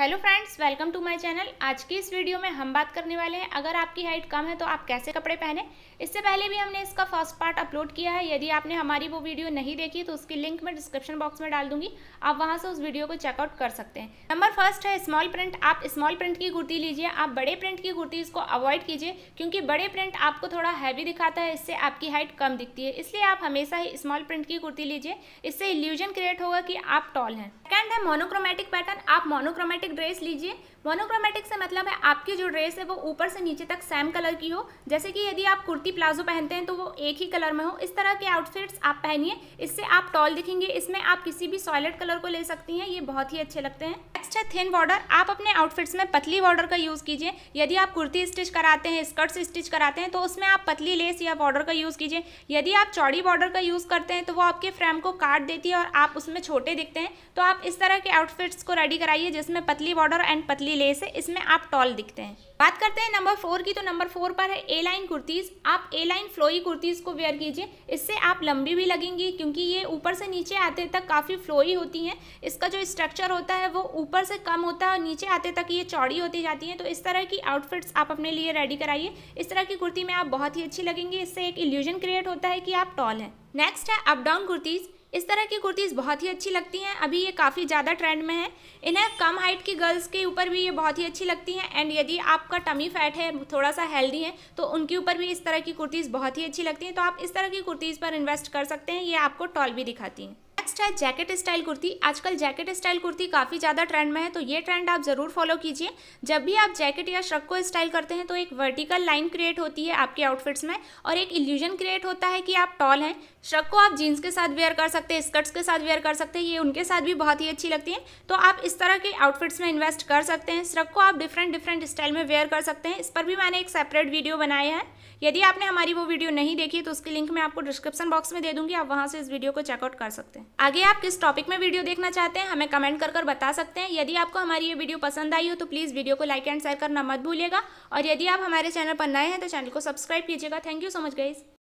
hello friends welcome to my channel आज की इस वीडियो में हम बात करने वाले हैं अगर आपकी हाइट कम है तो आप कैसे कपड़े पहने इससे पहले भी हमने इसका फर्स्ट पार्ट अपलोड किया है यदि आपने हमारी वो वीडियो नहीं देखी तो उसकी लिंक मैं डिस्क्रिप्शन बॉक्स में डाल दूंगी आप वहां से उस वीडियो को चेकआउट कर सकते हैं नंबर फर्स्ट है स्मॉल प्रिंट आप स्मॉल प्रिंट की कुर्ती लीजिए आप बड़े प्रिंट की कुर्ती इसको अवॉइड कीजिए क्योंकि बड़े प्रिंट आपको थोड़ा हैवी दिखाता है इससे आपकी हाइट कम दिखती है इसलिए आप हमेशा ही स्मॉल प्रिंट की कुर्ती लीजिए इससे इल्यूजन क्रिएट होगा कि आप टॉल हैं है मोनोक्रोमेटिक पैटर्न आप मोनोक्रोमेटिक ड्रेस लीजिए मोनोक्रोमेटिक से मतलब है आपकी जो ड्रेस है वो ऊपर से नीचे तक सेम कलर की हो जैसे कि यदि आप कुर्ती प्लाजो पहनते हैं तो वो एक ही कलर में हो इस तरह के आउटफिट्स आप पहनिए इससे आप टॉल दिखेंगे इसमें आप किसी भी सॉलिड कलर को ले सकती हैं ये बहुत ही अच्छे लगते हैं नेक्स्ट है थिन बॉर्डर आप अपने आउटफिट्स में पतली बॉर्डर का यूज़ कीजिए यदि आप कुर्ती स्टिच कराते हैं स्कर्ट्स स्टिच कराते हैं तो उसमें आप पतली लेस या बॉर्डर का यूज़ कीजिए यदि आप चौड़ी बॉर्डर का यूज़ करते हैं तो वो आपके फ्रेम को काट देती है और आप उसमें छोटे दिखते हैं तो आप इस तरह के आउटफिट्स को रेडी कराइए जिसमें पतली बॉर्डर एंड पतली पतली लेस है इसमें आप टॉल दिखते हैं बात करते हैं नंबर फोर की तो नंबर फोर पर है ए लाइन कुर्तीज़ आप ए लाइन फ्लोई कुर्तीज़ को वेयर कीजिए इससे आप लंबी भी लगेंगी क्योंकि ये ऊपर से नीचे आते तक काफ़ी फ्लोई होती हैं इसका जो स्ट्रक्चर होता है वो ऊपर से कम होता है और नीचे आते तक ये चौड़ी होती जाती हैं तो इस तरह की आउटफिट्स आप अपने लिए रेडी कराइए इस तरह की कुर्ती में आप बहुत ही अच्छी लगेंगी इससे एक इल्यूजन क्रिएट होता है कि आप टॉल हैं नेक्स्ट है अपडाउन कुर्तीज़ इस तरह की कुर्तीज़ बहुत ही अच्छी लगती हैं अभी ये काफ़ी ज़्यादा ट्रेंड में है इन्हें कम हाइट की गर्ल्स के ऊपर भी ये बहुत ही अच्छी लगती हैं एंड यदि आपका टमी फैट है थोड़ा सा हेल्दी है तो उनके ऊपर भी इस तरह की कुर्तीज़ बहुत ही अच्छी लगती हैं तो आप इस तरह की कुर्तीज़ पर इन्वेस्ट कर सकते हैं ये आपको टॉल भी दिखाती हैं नेक्स्ट है जैकेट स्टाइल कुर्ती आजकल जैकेट स्टाइल कुर्ती काफ़ी ज़्यादा ट्रेंड में है तो ये ट्रेंड आप ज़रूर फॉलो कीजिए जब भी आप जैकेट या श्रक को स्टाइल करते हैं तो एक वर्टिकल लाइन क्रिएट होती है आपके आउटफिट्स में और एक इल्यूजन क्रिएट होता है कि आप टॉल हैं श्रक को आप जीन्स के साथ वेयर कर सकते हैं स्कर्ट्स के साथ वेयर कर सकते हैं ये उनके साथ भी बहुत ही अच्छी लगती है तो आप इस तरह के आउटफिट्स में इन्वेस्ट कर सकते हैं श्रक को आप डिफरेंट डिफरेंट स्टाइल में वेयर कर सकते हैं इस पर भी मैंने एक सेपरेट वीडियो बनाया है यदि आपने हमारी वो वीडियो नहीं देखी तो उसकी लिंक मैं आपको डिस्क्रिप्शन बॉक्स में दे दूंगी आप वहाँ से इस वीडियो को चेकआउट कर सकते हैं आगे आप किस टॉपिक में वीडियो देखना चाहते हैं हमें कमेंट कर कर बता सकते हैं यदि आपको हमारी ये वीडियो पसंद आई हो तो प्लीज़ वीडियो को लाइक एंड शेयर करना मत भूलिएगा और यदि आप हमारे चैनल पर नए हैं तो चैनल को सब्सक्राइब कीजिएगा thank you so much guys